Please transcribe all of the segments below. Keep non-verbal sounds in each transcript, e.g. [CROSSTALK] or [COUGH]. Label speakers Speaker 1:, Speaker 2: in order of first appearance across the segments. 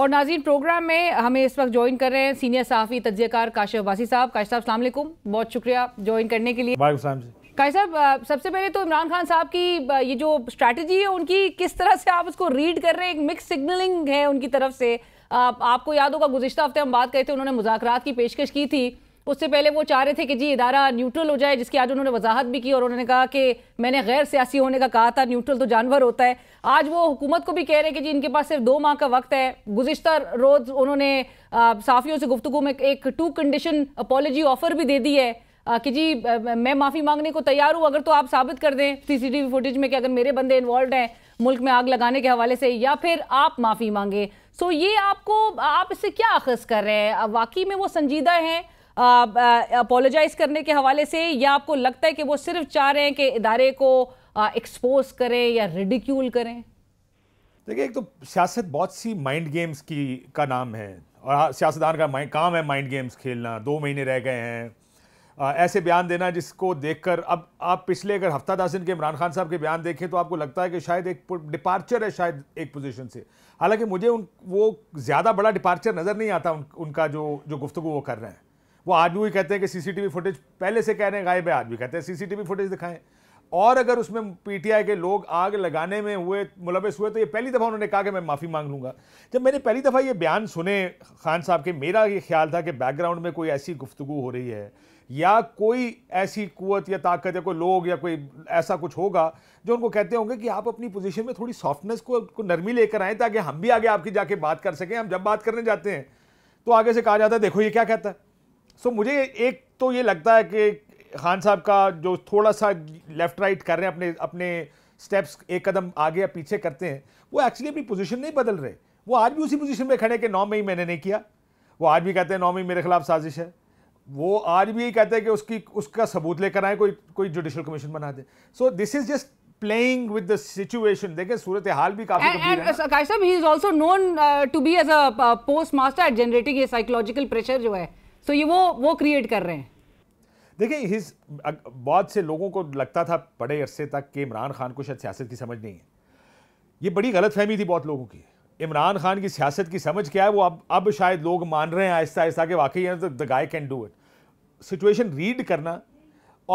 Speaker 1: और नाजीन प्रोग्राम में हमें इस वक्त ज्वाइन कर रहे हैं सीनियर सहाफ़ी तजयकार काशिफ वासी साहब काश साहब सलामकुम बहुत शुक्रिया ज्वाइन करने के लिए काश साहब सबसे पहले तो इमरान खान साहब की ये जो स्ट्रैटेजी है उनकी किस तरह से आप उसको रीड कर रहे हैं एक मिक्स सिग्नलिंग है उनकी तरफ से आप, आपको याद होगा गुजशत हफ्ते हम बात करते थे उन्होंने मुजाकर की पेशकश की थी उससे पहले वो चाह रहे थे कि जी इदारा न्यूट्रल हो जाए जिसकी आज उन्होंने वजाहत भी की और उन्होंने कहा कि मैंने गैर सियासी होने का कहा था न्यूट्रल तो जानवर होता है आज वो हुकूमत को भी कह रहे हैं कि जी इनके पास सिर्फ दो माह का वक्त है गुजशत रोज़ उन्होंने साफियों से गुफ्तु में एक टू कंडीशन अपॉलोजी ऑफर भी दे दी है कि जी मैं माफ़ी मांगने को तैयार हूँ अगर तो आप साबित कर दें सीसीटीवी फुटेज में कि अगर मेरे बंदे इन्वॉल्व हैं मुल्क में आग लगाने के हवाले से या फिर आप माफ़ी मांगे सो ये आपको आप इससे क्या अखज कर रहे हैं वाकई में वो संजीदा हैं अपोलोजाइज करने के हवाले से या आपको लगता है कि वो सिर्फ चाह रहे हैं कि इदारे को एक्सपोज करें या रिडिक्यूल करें
Speaker 2: देखिए एक तो सियासत बहुत सी माइंड गेम्स की का नाम है और हाँ, सियासतदान का काम है माइंड गेम्स खेलना दो महीने रह गए हैं आ, ऐसे बयान देना जिसको देखकर अब आप पिछले अगर हफ्ता दस दिन के इमरान खान साहब के बयान देखें तो आपको लगता है कि शायद एक डिपार्चर है शायद एक पोजीशन से हालांकि मुझे उन वो ज़्यादा बड़ा डिपार्चर नज़र नहीं आता उन, उनका जो जो गुफ्तु वो कर रहे हैं वो आज भी कहते हैं कि सीसीटीवी फुटेज पहले से कह रहे हैं गायब है आज भी कहते हैं सीसीटीवी फुटेज दिखाएं और अगर उसमें पीटीआई के लोग आग लगाने में हुए मुलविस हुए तो ये पहली दफ़ा उन्होंने कहा कि मैं माफ़ी मांग लूँगा जब मैंने पहली दफ़ा ये बयान सुने खान साहब के मेरा ये ख्याल था कि बैकग्राउंड में कोई ऐसी गुफ्तु हो रही है या कोई ऐसी कुत या ताकत या कोई लोग या कोई ऐसा कुछ होगा जो उनको कहते होंगे कि आप अपनी पोजीशन में थोड़ी सॉफ्टनेस को, को नरमी लेकर आएँ ताकि हम भी आगे आपकी जाके बात कर सकें हम जब बात करने जाते हैं तो आगे से कहा जाता है देखो ये क्या कहता है सो so, मुझे एक तो ये लगता है कि खान साहब का जो थोड़ा सा लेफ्ट राइट कर रहे हैं अपने अपने स्टेप्स एक कदम आगे या पीछे करते हैं वो एक्चुअली अपनी पोजीशन नहीं बदल रहे वो आज भी उसी पोजीशन में खड़े कि नौ मई मैंने नहीं किया वो आज भी कहते हैं नौ मई मेरे खिलाफ साजिश है वो आज भी यही कहते हैं कि उसकी उसका सबूत लेकर आए कोई कोई जुडिशल कमीशन बना दे so this is just playing with the situation देखें सूरत हाल भी काफी गंभीर है
Speaker 1: साहब he is also known to be as a postmaster at generating ये साइकोलॉजिकल प्रेशर जो है सो ये वो वो क्रिएट कर रहे हैं
Speaker 2: देखिए हिज बहुत से लोगों को लगता था बड़े अरसे तक कि इमरान खान को शायद सियासत की समझ नहीं है ये बड़ी गलत फहमी थी बहुत लोगों की इमरान खान की सियासत की समझ क्या है वो अब अब शायद लोग मान रहे हैं आहिस्ता आहिस्ता कि वाकई the guy can do it situation read करना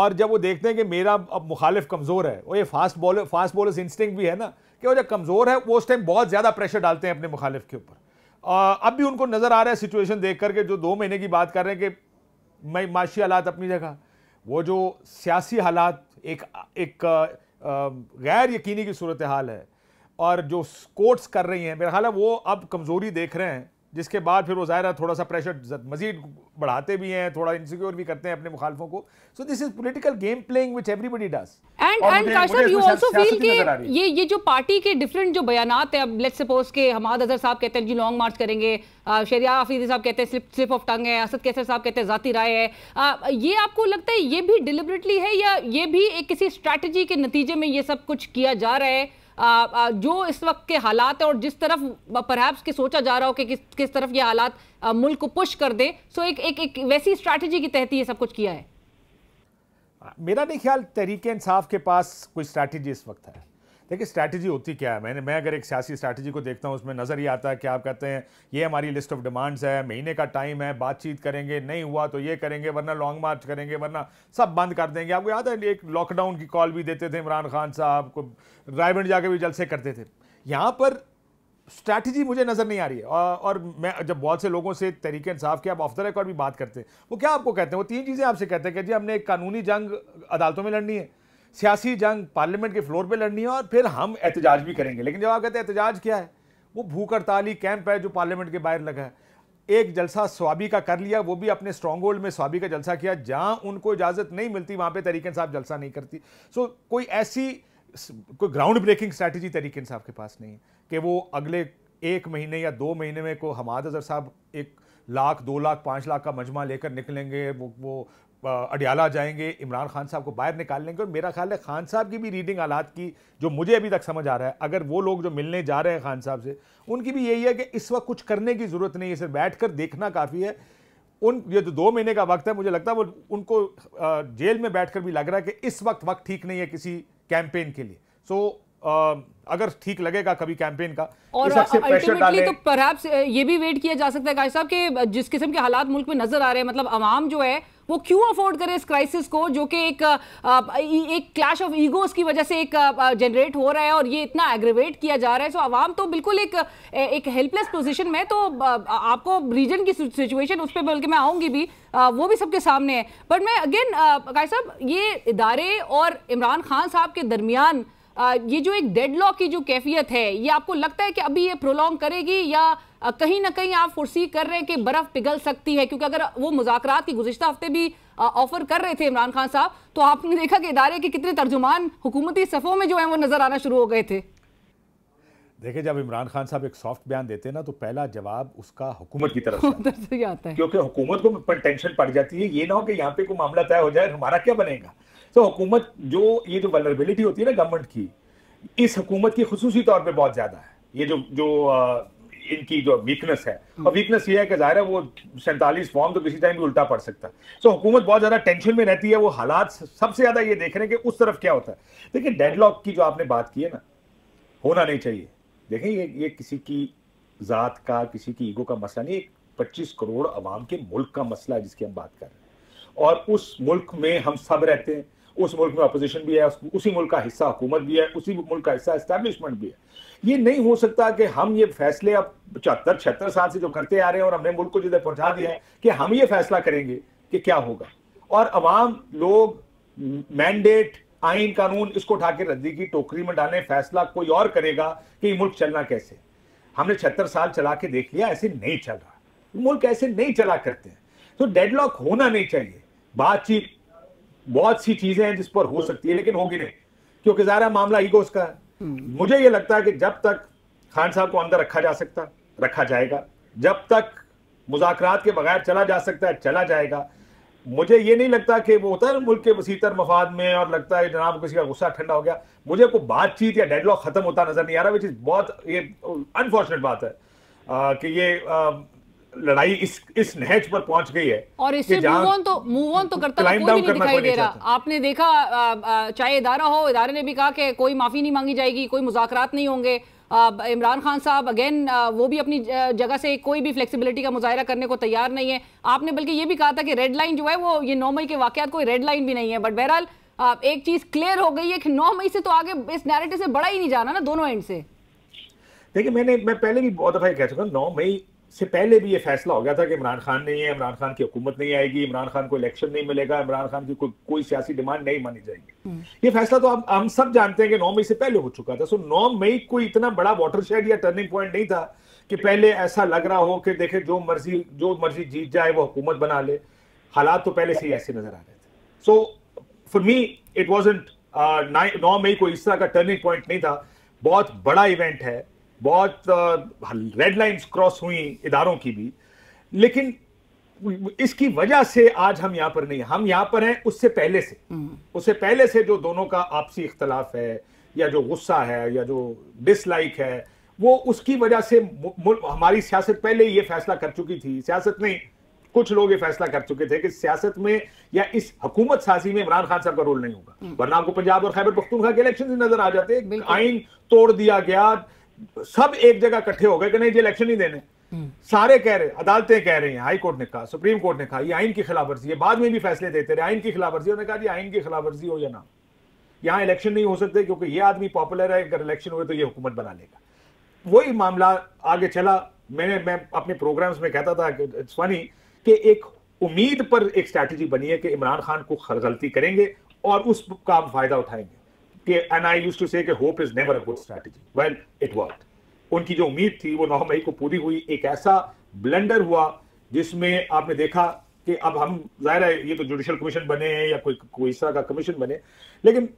Speaker 2: और जब वो देखते हैं कि मेरा अब मुखालिफ कमज़ोर है वो ये fast bowler fast bowler instinct भी है ना कि वो जब कमज़ोर है वो उस टाइम बहुत ज़्यादा प्रेशर डालते हैं अपने मुखालिफ के ऊपर अब भी उनको नज़र आ रहा है सिचुएशन देख करके जो दो महीने की बात कर रहे हैं कि मैं माशी हालात अपनी जगह वो जो सियासी हालात एक एक गैर यकीनी की सूरत हाल है और जो कोर्ट्स कर रही हैं मेरा ख्याल है वो अब कमज़ोरी देख रहे हैं जिसके बाद फिर वो ज़ाहिर थोड़ा सा प्रेशर मजीद बढ़ाते भी हैं थोड़ा इनसिक्योर भी करते हैं अपने मुखालफों को so this is political game playing which everybody does and and काशर यू आल्सो फील के
Speaker 1: ये ये जो पार्टी के डिफरेंट जो बयानात हैं अब लेट्स सपोज के हमाद अजहर साहब कहते हैं जी लॉन्ग मार्च करेंगे शरिया आफरीदी साहब कहते हैं स्लिप स्लिप ऑफ टंग है असद कैसर साहब कहते हैं जाती राय है आ, ये आपको लगता है ये भी डिलिबरेटली है या ये भी एक किसी स्ट्रैटेजी के नतीजे में ये सब कुछ किया जा रहा है जो इस वक्त के हालात हैं और जिस तरफ परहैप्स कि सोचा जा रहा हो कि किस किस तरफ ये हालात मुल्क को पुश कर दें सो एक एक एक वैसी स्ट्रैटेजी के तहत ये सब कुछ किया है
Speaker 2: मेरा नहीं ख्याल तहरीक इंसाफ के पास कोई स्ट्रैटेजी इस वक्त है देखिए स्ट्रैटेजी होती क्या है मैंने मैं अगर एक सियासी स्ट्रैटेजी को देखता हूँ उसमें नज़र ही आता है कि आप कहते हैं ये हमारी लिस्ट ऑफ डिमांड्स है महीने का टाइम है बातचीत करेंगे नहीं हुआ तो ये करेंगे वरना लॉन्ग मार्च करेंगे वरना सब बंद कर देंगे आपको याद है एक लॉकडाउन की कॉल भी देते थे इमरान खान साहब को रायबंड जाकर भी जलसे करते थे यहाँ पर स्ट्रैटेजी मुझे नज़र नहीं आ रही है और मैं जब बहुत से लोगों से तरीके इंसाफ के आप ऑफ द रिकॉर्ड भी बात करते हैं वो क्या आपको कहते हैं वो तीन चीज़ें आपसे कहते हैं कि जी हमने एक कानूनी जंग अदालतों में लड़नी है सियासी जंग पार्लियामेंट के फ्लोर पे लड़नी है और फिर हम एहतजाज भी करेंगे लेकिन जब आप कहते हैं एहतजाज क्या है वो भूख हड़ताली कैंप है जो पार्लियामेंट के बाहर लगा है एक जलसा स्वाबी का कर लिया वो भी अपने स्ट्रॉन्ग होल्ड में स्वाबी का जलसा किया जहाँ उनको इजाज़त नहीं मिलती वहाँ पर तरीके साहब जलसा नहीं करती सो कोई ऐसी कोई ग्राउंड ब्रेकिंग स्ट्रैटेजी तरीके साहब के पास नहीं है कि वो अगले एक महीने या दो महीने में को हमाद अजहर साहब एक लाख दो लाख पाँच लाख का मजमा लेकर निकलेंगे वो वो अडियाला जाएंगे इमरान खान साहब को बाहर निकाल लेंगे और मेरा ख्याल है खान साहब की भी रीडिंग हालात की जो मुझे अभी तक समझ आ रहा है अगर वो लोग जो मिलने जा रहे हैं खान साहब से उनकी भी यही है कि इस वक्त कुछ करने की ज़रूरत नहीं है सिर्फ बैठ कर देखना काफ़ी है उन ये जो दो महीने का वक्त है मुझे लगता है वो उनको जेल में बैठ कर भी लग रहा है कि इस वक्त वक्त ठीक नहीं है किसी कैंपेन के लिए सो अगर ठीक लगेगा कभी कैंपेन का
Speaker 1: और अल्टीमेटली तो पर ये भी वेट किया जा सकता है साहब कि जिस किस्म के हालात मुल्क में नजर आ रहे हैं मतलब आवाम जो है वो क्यों अफोर्ड करे इस क्राइसिस को जो कि एक एक क्लैश ऑफ ईगोस की वजह से एक जनरेट हो रहा है और ये इतना एग्रीवेट किया जा रहा है सो आवाम तो बिल्कुल एक एक हेल्पलेस पोजिशन में तो आपको रीजन की सिचुएशन उस पर बल्कि मैं आऊँगी भी वो भी सबके सामने है बट मैं अगेन साहब ये इदारे और इमरान खान साहब के दरमियान ये जो एक डेडलॉक की जो कैफियत है ये आपको लगता है कि अभी ये प्रोलॉन्ग करेगी या कहीं ना कहीं आप फुर्सी कर रहे हैं कि बर्फ पिघल सकती है क्योंकि अगर वो मुजाकर की गुजशत हफ्ते भी ऑफर कर रहे थे इमरान खान साहब तो आपने देखा कि इदारे के कितने तर्जुमान हुकूमती सफ़ों में जो है वो नज़र आना शुरू हो गए थे
Speaker 2: देखिए जब इमरान खान साहब एक सॉफ्ट बयान देते हैं ना तो पहला जवाब उसका हुकूमत की तरफ से आता है [LAUGHS] क्योंकि हुकूमत को टेंशन पड़ जाती है ये ना हो कि यहाँ पे कोई मामला तय हो जाए हमारा क्या बनेगा तो हुकूमत जो ये जो वनरेबिलिटी होती है ना गवर्नमेंट की इस हुकूमत की खसूसी तौर पर बहुत ज़्यादा है ये जो जो इनकी जो वीकनेस है और वीकनेस हम्म। ये है कि ज़ाहिर है वो सैंतालीस फॉर्म तो किसी टाइम भी उल्टा पड़ सकता है तो हुकूमत बहुत ज़्यादा टेंशन में रहती है वो हालात सबसे ज़्यादा ये देख रहे हैं कि उस तरफ क्या होता है देखिए डेडलॉक की जो आपने बात की है ना होना नहीं चाहिए देखें ये ये किसी की ज़ात का किसी की ईगो का मसला नहीं एक पच्चीस करोड़ आवाम के मुल्क का मसला है जिसकी हम बात कर रहे हैं और उस मुल्क में हम सब रहते हैं उस मुल्क में अपोजिशन भी है उसी मुल्क का हिस्सा हुकूमत भी है उसी मुल्क का हिस्सा इस्टेब्लिशमेंट भी है ये नहीं हो सकता कि हम ये फैसले अब पचहत्तर छिहत्तर साल से जो करते आ रहे हैं और हमने मुल्क को जिधर पहुंचा दिया है कि हम ये फैसला करेंगे कि क्या होगा और अवाम लोग मैंडेट आइन कानून इसको उठा के रद्दी की टोकरी में डालें फैसला कोई और करेगा कि मुल्क चलना कैसे हमने छहत्तर साल चला के देख लिया ऐसे नहीं चल रहा मुल्क ऐसे नहीं चला करते हैं तो डेडलॉक होना नहीं चाहिए बातचीत बहुत सी चीजें हैं जिस पर हो सकती है लेकिन होगी नहीं क्योंकि ज़ाहिर मामला ईगो का है मुझे ये लगता है कि जब तक खान साहब को अंदर रखा जा सकता रखा जाएगा जब तक मुजाकर के बगैर चला जा सकता है चला जाएगा मुझे ये नहीं लगता कि वो होता है मुल्क के वसीतर मफाद में और लगता है जनाब किसी का गुस्सा ठंडा हो गया मुझे कोई बातचीत या डेडलॉक खत्म होता नजर नहीं आ रहा विच इज़ बहुत ये अनफॉर्चुनेट बात है आ, कि ये लड़ाई इस इस नहज पर पहुंच गई
Speaker 1: है और इससे मूव ऑन तो मूव ऑन तो करता कोई भी नहीं दिखाई दे रहा आपने देखा चाहे इदारा हो इदारे ने भी कहा कि कोई माफी नहीं मांगी जाएगी कोई मुजाकरात नहीं होंगे इमरान खान साहब अगेन वो भी अपनी जगह से कोई भी फ्लेक्सिबिलिटी का मुजाहरा करने को तैयार नहीं है आपने बल्कि ये भी कहा था कि रेड लाइन जो है वो ये नौ मई के वाकत कोई रेड लाइन भी नहीं है बट बहरहाल एक चीज क्लियर हो गई है कि नौ मई से तो आगे इस नैरेटिव से बड़ा ही नहीं जाना ना दोनों एंड से
Speaker 2: देखिए मैंने मैं पहले भी बहुत दफा कह चुका हूँ नौ मई से पहले भी ये फैसला हो गया था कि इमरान खान नहीं है इमरान खान की हुकूमत नहीं आएगी इमरान खान को इलेक्शन नहीं मिलेगा इमरान खान की को, कोई सियासी डिमांड नहीं मानी जाएगी हम्म। ये फैसला तो आप हम सब जानते हैं कि नौ मई से पहले हो चुका था सो नौ मई कोई इतना बड़ा वाटरशेड या टर्निंग पॉइंट नहीं था कि पहले ऐसा लग रहा हो कि देखे जो मर्जी जो मर्जी जीत जाए वो हुकूमत बना ले हालात तो पहले से ही ऐसे नजर आ रहे थे so for me it was नौ मई कोई इस तरह का टर्निंग पॉइंट नहीं था बहुत बड़ा इवेंट है बहुत रेड लाइंस क्रॉस हुई इदारों की भी लेकिन इसकी वजह से आज हम यहां पर नहीं हम यहां पर हैं उससे पहले से हम्म। उससे पहले से जो दोनों का आपसी इख्तलाफ है या जो गुस्सा है या जो डिसलाइक है वो उसकी वजह से हमारी सियासत पहले ये फैसला कर चुकी थी सियासत नहीं कुछ लोग ये फैसला कर चुके थे कि सियासत में या इस हुकूमत साजी में इमरान खान साहब का रोल नहीं होगा हम्म। वरना आपको पंजाब और खैबर पख्तूनखा के इलेक्शन नजर आ जाते आइन तोड़ दिया गया सब एक जगह इकट्ठे हो गए कि नहीं जी इलेक्शन ही देने हम्म। सारे कह रहे अदालतें कह रही हैं हाई कोर्ट ने कहा सुप्रीम कोर्ट ने कहा ये आइन की खिलाफ वर्जी है बाद में भी फैसले देते रहे आइन की खिलाफ वर्जी उन्होंने कहा जी आइन की खिलाफ वर्जी हो या ना यहां इलेक्शन नहीं हो सकते क्योंकि ये आदमी पॉपुलर है अगर इलेक्शन हुए तो ये हुकूमत बना लेगा वही मामला आगे चला मैंने मैं अपने प्रोग्राम्स में कहता था इट्स फनी कि एक उम्मीद पर एक स्ट्रैटेजी बनी है कि इमरान खान को गलती करेंगे और उसका फायदा उठाएंगे and I use to say hope is is never a good strategy. Well, उनकी जो उम्मीद थी वो नौ मई को पूरी हुई एक ऐसा ब्लेंडर हुआ जिसमें आपने देखा कि अब हम जाहिर है ये तो जुडिशल कमीशन बने हैं या कोई कोई इस तरह का कमीशन बने लेकिन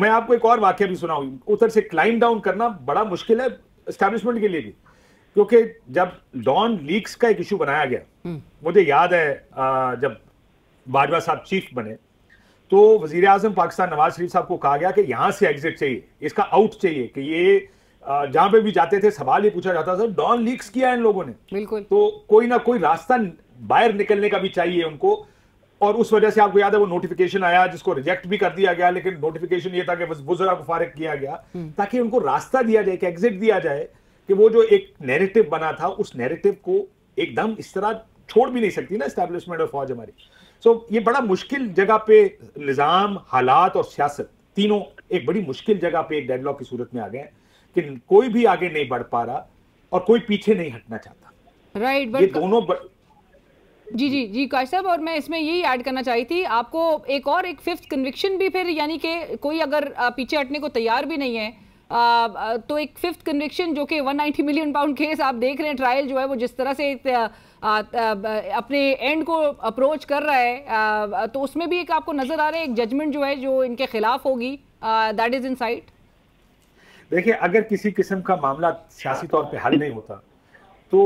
Speaker 2: मैं आपको एक और वाक्य भी सुनाऊ उधर से क्लाइम डाउन करना बड़ा मुश्किल है एस्टेब्लिशमेंट के लिए भी क्योंकि जब डॉन लीक्स का एक इशू बनाया गया हम्म। मुझे याद है जब बाजवा साहब चीफ बने तो वजीर आजम पाकिस्तान नवाज शरीफ साहब को कहा गया कि यहां से एग्जिट चाहिए इसका आउट चाहिए कि ये जहां पे भी जाते थे सवाल ये पूछा जाता था डॉन लीक्स किया है इन लोगों ने बिल्कुल तो कोई ना कोई रास्ता बाहर निकलने का भी चाहिए उनको और उस वजह से आपको याद है वो नोटिफिकेशन आया जिसको रिजेक्ट भी कर दिया गया लेकिन नोटिफिकेशन ये था कि बुजुर्ग को फारिग किया गया हम्म। ताकि उनको रास्ता दिया जाए कि एग्जिट दिया जाए कि वो जो एक नैरेटिव बना था उस नैरेटिव को एकदम इस तरह छोड़ भी नहीं सकती ना इस्टेब्लिशमेंट ऑफ फौज हमारी सो ये बड़ा मुश्किल जगह पे निज़ाम हालात और सियासत तीनों एक बड़ी मुश्किल जगह पे एक डेडलॉक की सूरत में आ गए कि कोई भी आगे नहीं बढ़ पा रहा और कोई पीछे नहीं हटना चाहता राइट right, ये दोनों ब...
Speaker 1: जी जी जी काश साहब और मैं इसमें यही ऐड करना चाहती थी आपको एक और एक फिफ्थ कन्विक्शन भी फिर यानी कि कोई अगर पीछे हटने को तैयार भी नहीं है तो एक फिफ्थ कन्विक्शन जो कि 190 मिलियन पाउंड केस आप देख रहे हैं ट्रायल जो है वो जिस तरह से आ, अपने एंड को अप्रोच कर रहा है आ, तो उसमें भी एक आपको नज़र आ रहा है एक जजमेंट जो है जो इनके खिलाफ होगी दैट इज़ इन साइट
Speaker 2: देखिए अगर किसी किस्म का मामला सियासी तौर पर हल नहीं होता तो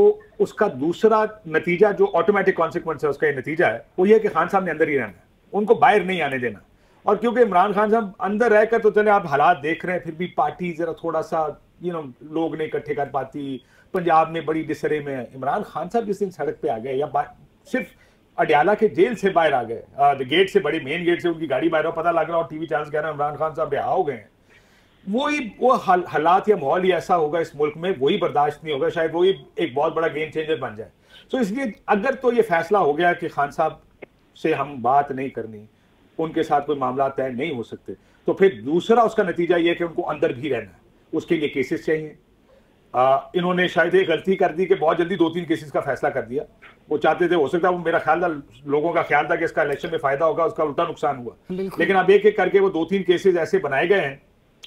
Speaker 2: उसका दूसरा नतीजा जो ऑटोमेटिक कॉन्सिक्वेंस है उसका ये नतीजा है वो ये कि खान साहब ने अंदर ही रहना है उनको बाहर नहीं आने देना और क्योंकि इमरान खान साहब अंदर रहकर तो चले आप हालात देख रहे हैं फिर भी पार्टी जरा थोड़ा सा यू नो लोग नहीं इकट्ठे कर पाती पंजाब में बड़ी डिसरे में इमरान खान साहब जिस दिन सड़क पे आ गए या सिर्फ अडियाला के जेल से बाहर आ गए गेट से बड़े मेन गेट से उनकी गाड़ी बाहर पता लग रहा और टीवी चैनल कह रहे इमरान खान साहब रिहा हो गए हैं वही वो हालात या माहौल ही ऐसा होगा इस मुल्क में वही बर्दाश्त नहीं होगा शायद वही एक बहुत बड़ा गेम चेंजर बन जाए तो इसलिए अगर तो ये फैसला हो गया कि खान साहब से हम बात नहीं करनी उनके साथ कोई मामला तय नहीं हो सकते तो फिर दूसरा उसका नतीजा यह कि उनको अंदर भी रहना है उसके लिए केसेस चाहिए आ, इन्होंने शायद ये गलती कर दी कि बहुत जल्दी दो तीन केसेस का फैसला कर दिया वो चाहते थे हो सकता है वो मेरा ख्याल था लोगों का ख्याल था कि इसका इलेक्शन में फायदा होगा उसका उल्टा नुकसान हुआ लेकिन अब एक एक करके वो दो तीन केसेस ऐसे बनाए गए हैं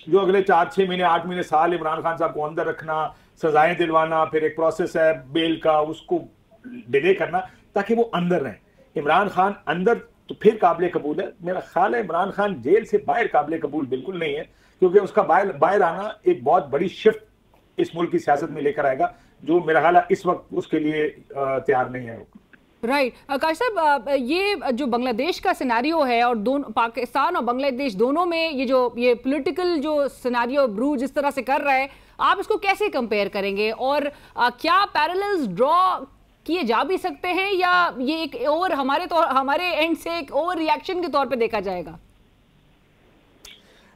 Speaker 2: जो अगले चार छह महीने आठ महीने साल इमरान खान साहब को अंदर रखना सजाएं दिलवाना फिर एक प्रोसेस है बेल का उसको डिले करना ताकि वो अंदर रहें इमरान खान अंदर तो फिर काबिल कबूल है मेरा ख्याल है इमरान खान जेल से बाहर काबिल कबूल बिल्कुल नहीं है क्योंकि उसका बाहर बाहर आना एक बहुत बड़ी शिफ्ट इस मुल्क की सियासत में लेकर आएगा जो मेरा ख्याल इस वक्त उसके लिए तैयार नहीं है
Speaker 1: राइट आकाश साहब ये जो बांग्लादेश का सिनारियो है और दोनों पाकिस्तान और बांग्लादेश दोनों में ये जो ये पॉलिटिकल जो सिनारियो ब्रू जिस तरह से कर रहा है आप इसको कैसे कंपेयर करेंगे और आ, क्या पैरेलल्स ड्रॉ किए जा भी सकते हैं या ये एक और हमारे तो हमारे एंड से एक और रिएक्शन के तौर पे देखा जाएगा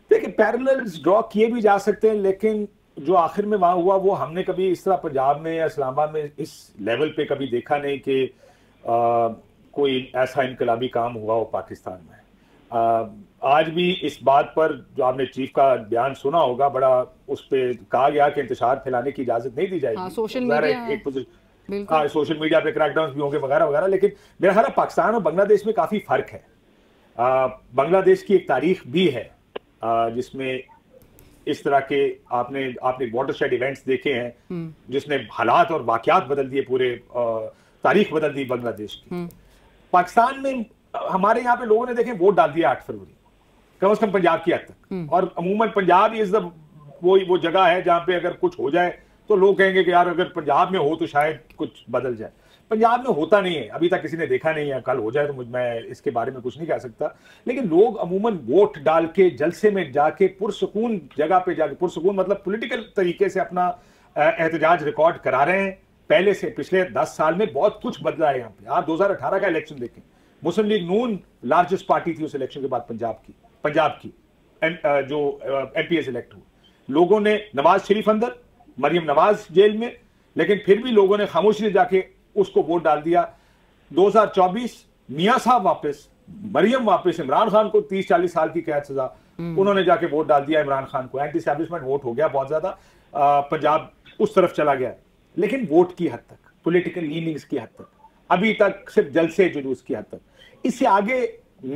Speaker 2: देखिए पैरेलल्स ड्रॉ किए भी जा सकते हैं लेकिन जो आखिर में वहां हुआ वो हमने कभी इस तरह पंजाब में या इस्लामाबाद में इस लेवल पे कभी देखा नहीं कि कोई ऐसा इनकलाबी काम हुआ हो पाकिस्तान में आ, आज भी इस बात पर जो आपने चीफ का बयान सुना होगा बड़ा उस पर कहा गया कि इंतजार फैलाने की इजाजत नहीं दी जाएगी हाँ, सोशल मीडिया एक, एक हाँ सोशल मीडिया पे क्रैकडाउन भी होंगे वगैरह वगैरह लेकिन मेरा ख्याल पाकिस्तान और बांग्लादेश में काफ़ी फ़र्क है बांग्लादेश की एक तारीख भी है जिसमें इस तरह के आपने आपने वाटरशेड इवेंट्स देखे हैं हम्म। जिसने हालात और वाकयात बदल दिए पूरे तारीख बदल दी बांग्लादेश की हम्म। पाकिस्तान में हमारे यहाँ पे लोगों ने देखे वोट डाल दिया आठ फरवरी कम अज कम पंजाब की हद तक हम्म। और अमूमन पंजाब इज द वो वो जगह है जहाँ पे अगर कुछ हो जाए तो लोग कहेंगे कि यार अगर पंजाब में हो तो शायद कुछ बदल जाए पंजाब में होता नहीं है अभी तक किसी ने देखा नहीं है कल हो जाए तो मुझ मैं इसके बारे में कुछ नहीं कह सकता लेकिन लोग अमूमन वोट डाल के जलसे में जाके पुरसकून जगह पे जाके पुरसकून मतलब पॉलिटिकल तरीके से अपना एहतजाज रिकॉर्ड करा रहे हैं पहले से पिछले दस साल में बहुत कुछ बदला है यहाँ पे आप दो का इलेक्शन देखें मुस्लिम लीग नून लार्जेस्ट पार्टी थी उस इलेक्शन के बाद पंजाब की पंजाब की जो एम पी इलेक्ट हुए लोगों ने नवाज शरीफ अंदर मरियम नवाज जेल में लेकिन फिर भी लोगों ने खामोशी जाके उसको वोट डाल दिया 2024 मियाँ साहब वापस मरियम वापस इमरान खान को 30-40 साल की कैद सजा हम्म। उन्होंने जाके वोट डाल दिया इमरान खान को एंटी स्टैब्लिशमेंट वोट हो गया बहुत ज्यादा पंजाब उस तरफ चला गया लेकिन वोट की हद तक पोलिटिकल लीनिंग्स की हद तक अभी तक सिर्फ जलसे जुलूस की हद तक इससे आगे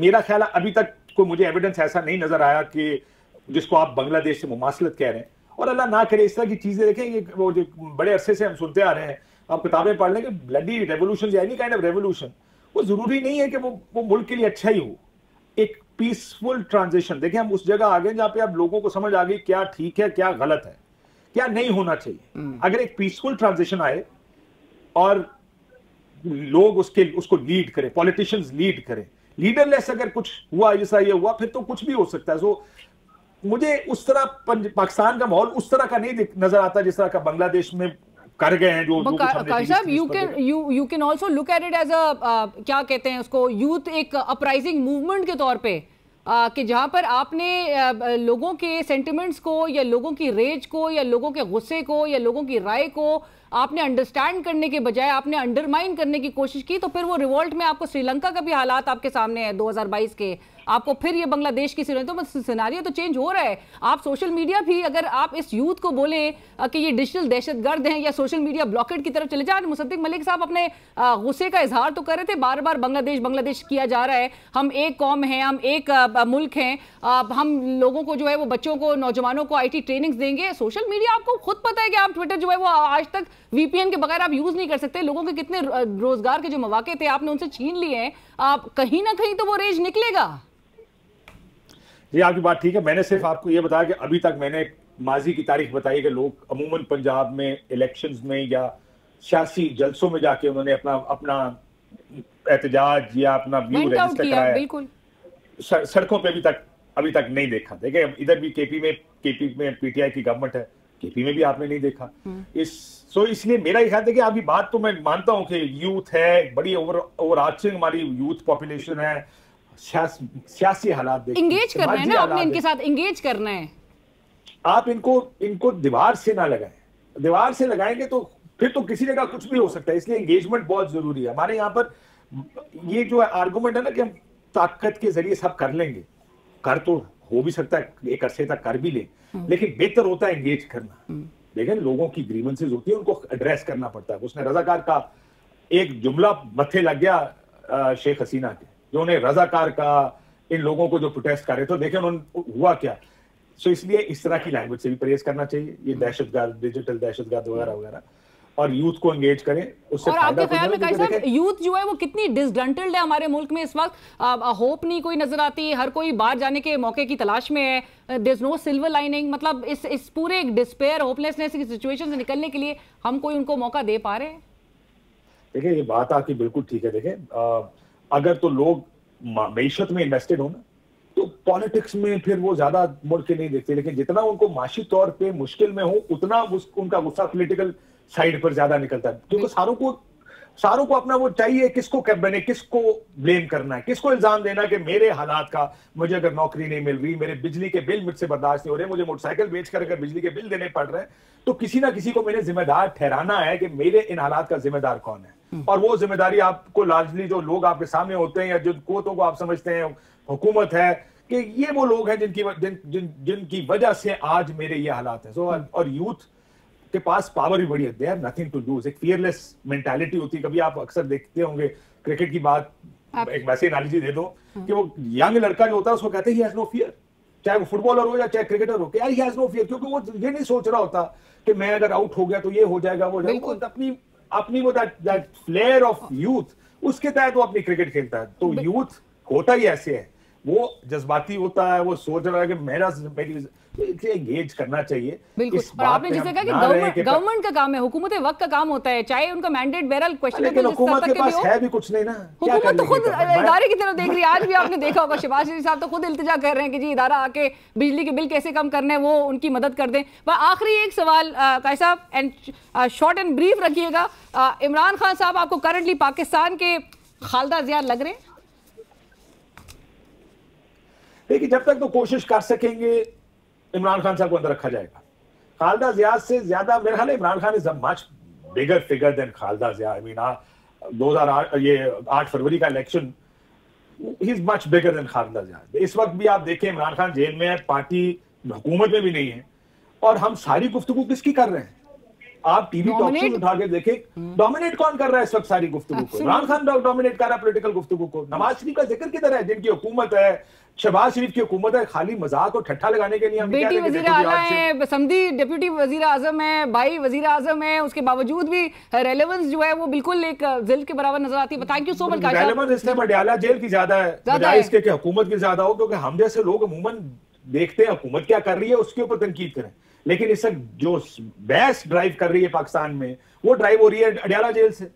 Speaker 2: मेरा ख्याल अभी तक कोई मुझे एविडेंस ऐसा नहीं नजर आया कि जिसको आप बांग्लादेश से मुमासलत कह रहे हैं और अल्लाह ना करे इस तरह की चीजें देखें ये वो जो बड़े अरसे से हम सुनते आ रहे हैं आप किताबें पढ़ लें कि bloody revolution any kind of revolution वो जरूरी नहीं है कि वो वो मुल्क के लिए अच्छा ही हो एक पीसफुल ट्रांजिशन देखें हम उस जगह आ गए जहाँ पे आप लोगों को समझ आ गई क्या ठीक है क्या गलत है क्या नहीं होना चाहिए हम्म। अगर एक पीसफुल ट्रांजिशन आए और लोग उसके उसको लीड करें पॉलिटिशियंस लीड करें लीडरलेस अगर कुछ हुआ जैसा ये हुआ फिर तो कुछ भी हो सकता है सो so, मुझे उस तरह पाकिस्तान का माहौल उस तरह का नहीं नजर आता जिस तरह का बांग्लादेश में कर गए हैं जो, जो you can
Speaker 1: you you can also look at it as a क्या कहते हैं उसको यूथ एक अपराइजिंग मूवमेंट के तौर पे आ, uh, कि जहां पर आपने uh, लोगों के सेंटिमेंट्स को या लोगों की रेज को या लोगों के गुस्से को या लोगों की राय को आपने अंडरस्टैंड करने के बजाय आपने अंडरमाइन करने की कोशिश की तो फिर वो रिवॉल्ट में आपको श्रीलंका का भी हालात आपके सामने है 2022 के आपको फिर ये बांग्लादेश की तो सिनारियो तो चेंज हो रहा है आप सोशल मीडिया भी अगर आप इस यूथ को बोले कि ये डिजिटल दहशतगर्द हैं या सोशल मीडिया ब्लॉकेट की तरफ चले जाए मुसद्दिक मलिक साहब अपने गुस्से का इजहार तो कर रहे थे बार बार बांग्लादेश बांग्लादेश किया जा रहा है हम एक कौम है हम एक मुल्क हैं हम लोगों को जो है वो बच्चों को नौजवानों को आई ट्रेनिंग्स देंगे सोशल मीडिया आपको खुद पता है कि आप ट्विटर जो है वो आज तक वीपीएन के बगैर आप यूज नहीं कर सकते लोगों के कितने रोजगार के जो मौाक़े थे आपने उनसे छीन लिए हैं आप कहीं ना कहीं तो वो रेज निकलेगा
Speaker 2: जी आपकी बात ठीक है मैंने सिर्फ आपको ये बताया कि अभी तक मैंने माजी की तारीख बताई कि लोग अमूमन पंजाब में इलेक्शंस में या सियासी जलसों में जाके उन्होंने अपना अपना एहतजाज या अपना व्यू रजिस्टर
Speaker 1: कराया
Speaker 2: सड़कों पे अभी तक अभी तक नहीं देखा देखिए इधर भी केपी में केपी में पीटीआई की गवर्नमेंट है केपी में भी आपने नहीं देखा हम्म। इस सो so, इसलिए मेरा ख्याल है कि आपकी बात तो मैं मानता हूं कि यूथ है बड़ी ओवर ओवर आर्चिंग हमारी यूथ पॉपुलेशन है सियासी हालात इंगेज करना है ना आपने इनके
Speaker 1: साथ इंगेज करना है
Speaker 2: आप इनको इनको दीवार से ना लगाए दीवार से लगाएंगे तो फिर तो किसी जगह कुछ भी हो सकता है इसलिए एंगेजमेंट बहुत जरूरी है हमारे यहाँ पर ये जो आर्गूमेंट है ना कि हम ताकत के जरिए सब कर लेंगे कर तो हो भी सकता है एक अरसे तक कर भी ले हम्म। लेकिन बेहतर होता है एंगेज करना हम्म। लेकिन लोगों की ग्रीवेंसेज होती है उनको एड्रेस करना पड़ता है उसने रजाकार का एक जुमला मथे लग गया शेख हसीना के जो उन्हें रजाकार का इन लोगों को जो प्रोटेस्ट कर रहे थे देखें उन्होंने हुआ क्या सो इसलिए इस तरह की लैंग्वेज से भी परहेज करना चाहिए ये दहशत गर्द डिजिटल दहशत गर्द वगैरह वगैरह और यूथ को एंगेज करें उससे और आपके ख्याल में कई साहब
Speaker 1: यूथ जो है वो कितनी डिसडंटल्ड है हमारे मुल्क में इस वक्त होप नहीं कोई नजर आती हर कोई बाहर जाने के मौके की तलाश में है there is no silver lining मतलब इस इस पूरे एक डिस्पेयर होपलेसनेस की सिचुएशन से निकलने के लिए हम कोई उनको मौका दे पा रहे हैं
Speaker 2: देखिए ये बात आपकी बिल्कुल ठीक है देखें अगर तो लोग मीशत में इन्वेस्टेड हो ना तो पॉलिटिक्स में फिर वो ज्यादा मुड़ के नहीं देखते लेकिन जितना उनको माशी तौर पे मुश्किल में हो उतना उस, उनका गुस्सा पोलिटिकल साइड पर ज्यादा निकलता है क्योंकि सारों को सारों को अपना वो चाहिए किसको कर बने किसको ब्लेम करना है किसको इल्जाम देना कि मेरे हालात का मुझे अगर नौकरी नहीं मिल रही मेरे बिजली के बिल मुझसे बर्दाश्त नहीं हो रहे मुझे मोटरसाइकिल बेचकर अगर बिजली के बिल देने पड़ रहे हैं तो किसी ना किसी को मैंने जिम्मेदार ठहराना है कि मेरे इन हालात का जिम्मेदार कौन है हम्म। और वो जिम्मेदारी आपको लार्जली जो लोग आपके सामने होते हैं या जिन कोतों को आप समझते हैं हुकूमत है कि ये वो लोग हैं जिनकी जिन, जिनकी वजह से आज मेरे ये हालात है सो हम्म। और यूथ के पास पावर भी बड़ी है दे नथिंग टू लूज एक फियरलेस मेंटालिटी होती है कभी आप अक्सर देखते होंगे क्रिकेट की बात एक वैसे एनालिजी दे दो हाँ। कि वो यंग लड़का जो होता है उसको कहते हैं नो फियर चाहे वो फुटबॉलर हो या चाहे क्रिकेटर हो यार ही हैज नो फियर क्योंकि वो ये नहीं सोच रहा होता कि मैं अगर आउट हो गया तो ये हो जाएगा वो जाएगा अपनी अपनी वो that that flair of youth उसके तहत वो अपनी क्रिकेट खेलता है तो यूथ होता ही ऐसे है वो जज्बाती होता है वो सोच रहा है कि मेरा एंगेज करना चाहिए बिल्कुल और आपने कहा कि गवर्नमेंट
Speaker 1: का काम है हुकूमत वक्त का काम होता है चाहे उनका मैंडेट बहरहाल क्वेश्चन लेकिन हुकूमत के पास है
Speaker 2: भी कुछ नहीं ना हुकूमत
Speaker 1: तो खुद इदारे की तरफ देख रही है आज भी आपने देखा होगा शिवाज शरीफ साहब तो खुद इल्तजा कर रहे हैं कि जी इदारा आके बिजली के बिल कैसे कम करने वो उनकी मदद कर दें आखिरी एक सवाल साहब एंड शॉर्ट एंड ब्रीफ रखिएगा इमरान खान साहब आपको करंटली पाकिस्तान के खालदा जिया लग रहे हैं देखिए जब तक तो कोशिश कर
Speaker 2: सकेंगे इमरान खान साहब को अंदर रखा जाएगा खालदा जिया से ज्यादा मेरे ख्याल Imran Khan is a much bigger figure than Khaleda Zia I mean दो हजार आठ ये आठ फरवरी का election he is much bigger than Khaleda Zia इस वक्त भी आप देखें इमरान खान जेल में है पार्टी हुकूमत में भी नहीं है और हम सारी गुफ्तु किसकी कर रहे हैं आप टीवी टॉक उठा के देखें डोमिनेट हम्म। कौन कर रहा है इस वक्त सारी गुफ्तु को इमरान खान डोमिनेट कर रहा है पोलिटिकल गुफ्तु को नवाज शरीफ का जिक्र किधर है जिनकी हुकूमत है शहबाज शरीफ की हुकूमत है खाली मजाक और ठट्ठा लगाने के लिए बेटी वजी आजम
Speaker 1: है समझी डिप्यूटी वजीर आजम है भाई वजीर आजम है उसके बावजूद भी रेलिवेंस जो है वो बिल्कुल एक जिल के बराबर नजर आती है thank you so much relevance
Speaker 2: इसलिए पटियाला जेल की ज्यादा है इसके हुकूमत की ज्यादा हो क्योंकि हम जैसे लोग अमूमन देखते हैं हुकूमत क्या कर रही है उसके ऊपर तनकीद करें लेकिन इस वक्त जो बेस्ट ड्राइव कर रही है पाकिस्तान में वो ड्राइव हो रही है अडियाला जेल से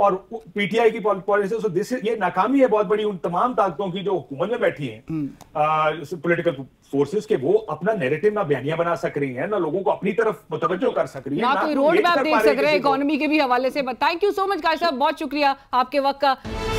Speaker 2: और पीटीआई की पॉलिसी सो दिस ये नाकामी है बहुत बड़ी उन तमाम ताकतों की जो हुकूमत में बैठी है पोलिटिकल फोर्सेस के वो अपना नैरेटिव ना बयानिया बना सक रही है ना लोगों को अपनी तरफ मुतवजो कर सक रही है ना, ना कोई रोड मैप देख सक रहे हैं
Speaker 1: इकोनॉमी के भी हवाले से थैंक यू सो मच का साहब बहुत शुक्रिया आपके वक्त का